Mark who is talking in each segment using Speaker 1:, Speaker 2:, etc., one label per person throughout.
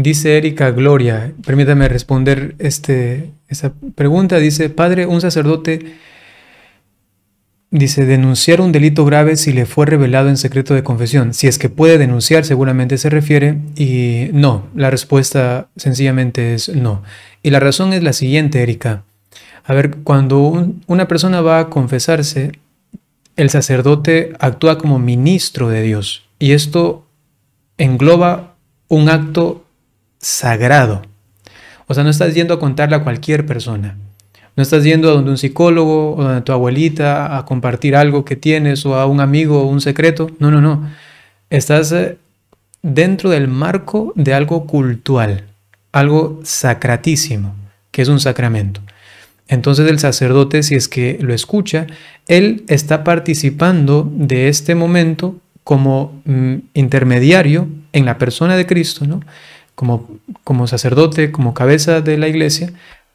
Speaker 1: Dice Erika Gloria, permítame responder este, pregunta. Dice, padre, un sacerdote dice denunciar un delito grave si le fue revelado en secreto de confesión. Si es que puede denunciar, seguramente se refiere. Y no, la respuesta sencillamente es no. Y la razón es la siguiente, Erika. A ver, cuando una persona va a confesarse, el sacerdote actúa como ministro de Dios. Y esto engloba un acto sagrado. O sea, no estás yendo a contarle a cualquier persona. No estás yendo a donde un psicólogo o a tu abuelita a compartir algo que tienes o a un amigo o un secreto. No, no, no. Estás eh, dentro del marco de algo cultural, algo sacratísimo, que es un sacramento. Entonces el sacerdote, si es que lo escucha, él está participando de este momento como mm, intermediario en la persona de Cristo, ¿no? como, sacerdote, como cabeza de la iglesia,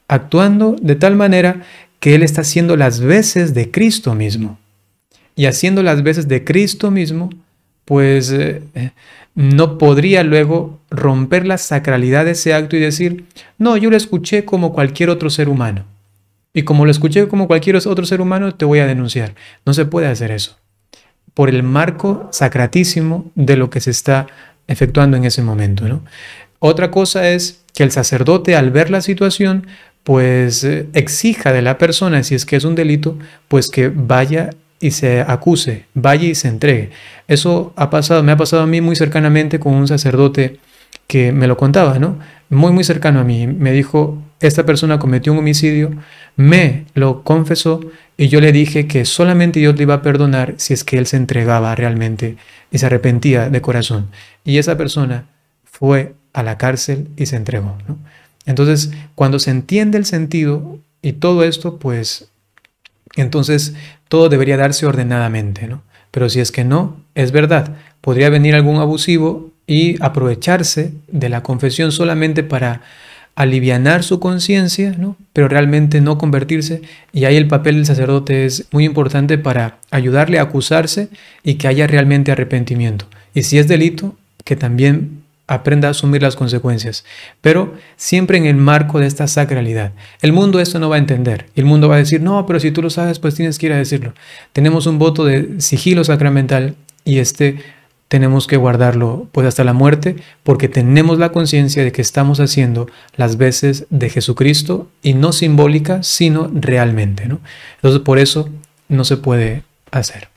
Speaker 1: actuando de tal manera que Él está haciendo las veces de Cristo mismo. Y haciendo las veces de Cristo mismo, pues eh, eh, no podría luego romper la sacralidad de ese acto y decir, no, yo lo escuché como cualquier otro ser humano. Y como lo escuché como cualquier otro ser humano, te voy a denunciar. No se puede hacer eso. Por el marco sacratísimo de lo que se está efectuando en ese momento. ¿no? Otra cosa es que el sacerdote al ver la situación pues eh, exija de la persona, si es que es un delito, pues que vaya y se acuse, vaya y se entregue. Eso ha pasado, me ha pasado a mí muy cercanamente con un sacerdote que me lo contaba, ¿no? Muy, muy cercano a mí. Me dijo, esta persona cometió un homicidio, me lo confesó y yo le dije que solamente Dios le iba a perdonar si es que él se entregaba realmente y se arrepentía de corazón. Y esa persona fue a la cárcel y se entregó. Entonces, cuando se entiende el sentido y todo esto, pues entonces todo debería darse ordenadamente, ¿no? Pero si es que no, es verdad, podría venir algún abusivo y aprovecharse de la confesión solamente para alivianar su conciencia, ¿no? pero realmente no convertirse. Y ahí el papel del sacerdote es muy importante para ayudarle a acusarse y que haya realmente arrepentimiento. Y si es delito, que también aprenda a asumir las consecuencias, pero siempre en el marco de esta sacralidad. El mundo esto no va a entender. El mundo va a decir, no, pero si tú lo sabes, pues tienes que ir a decirlo. Tenemos un voto de sigilo sacramental y este tenemos que guardarlo pues hasta la muerte porque tenemos la conciencia de que estamos haciendo las veces de Jesucristo y no simbólica, sino realmente. ¿no? Entonces por eso no se puede hacer.